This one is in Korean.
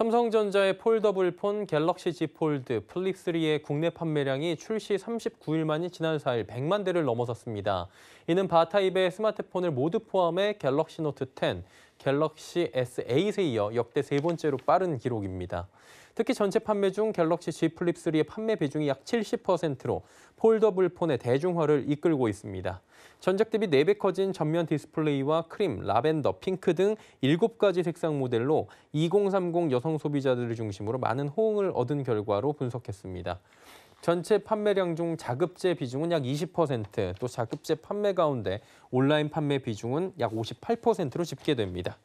삼성전자의 폴더블폰 갤럭시 Z 폴드, 플립3의 국내 판매량이 출시 39일 만인 지난 4일 100만 대를 넘어섰습니다. 이는 바 타입의 스마트폰을 모두 포함해 갤럭시 노트 10, 갤럭시 S8에 이어 역대 세 번째로 빠른 기록입니다. 특히 전체 판매 중 갤럭시 Z 플립3의 판매 비중이 약 70%로 폴더블 폰의 대중화를 이끌고 있습니다. 전작 대비 4배 커진 전면 디스플레이와 크림, 라벤더, 핑크 등 7가지 색상 모델로 2030 여성 소비자들을 중심으로 많은 호응을 얻은 결과로 분석했습니다. 전체 판매량 중 자급제 비중은 약 20%, 또 자급제 판매 가운데 온라인 판매 비중은 약 58%로 집계됩니다.